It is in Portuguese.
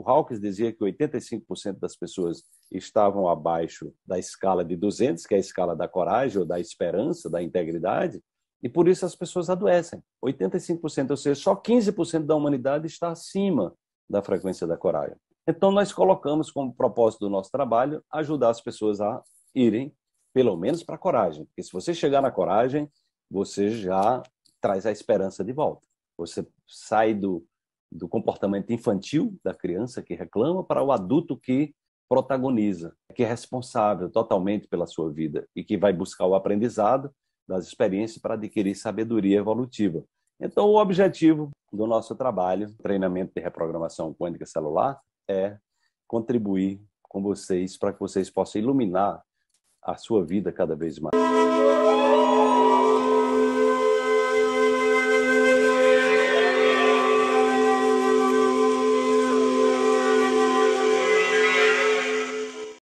o Hawkes dizia que 85% das pessoas estavam abaixo da escala de 200, que é a escala da coragem ou da esperança, da integridade, e por isso as pessoas adoecem. 85%, ou seja, só 15% da humanidade está acima da frequência da coragem. Então, nós colocamos como propósito do nosso trabalho ajudar as pessoas a irem, pelo menos, para a coragem. Porque se você chegar na coragem, você já traz a esperança de volta. Você sai do, do comportamento infantil da criança que reclama para o adulto que protagoniza, que é responsável totalmente pela sua vida e que vai buscar o aprendizado das experiências para adquirir sabedoria evolutiva. Então, o objetivo do nosso trabalho, treinamento de reprogramação quântica celular, é contribuir com vocês para que vocês possam iluminar a sua vida cada vez mais.